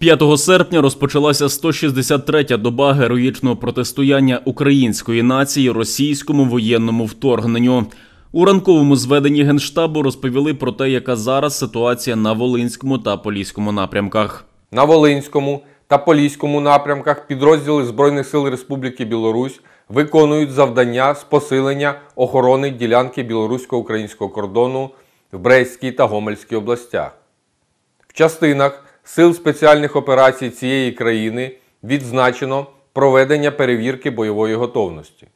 5 серпня розпочалася 163-я доба героїчного протистояння української нації російському воєнному вторгненню. У ранковому зведенні генштабу розповіли про те, яка зараз ситуація на Волинському та Поліському напрямках. На Волинському та Поліському напрямках підрозділи Збройних сил Республіки Білорусь виконують завдання з посилення охорони ділянки білорусько-українського кордону в Брестській та Гомельській областях. В частинах Сил спеціальних операцій цієї країни відзначено проведення перевірки бойової готовності.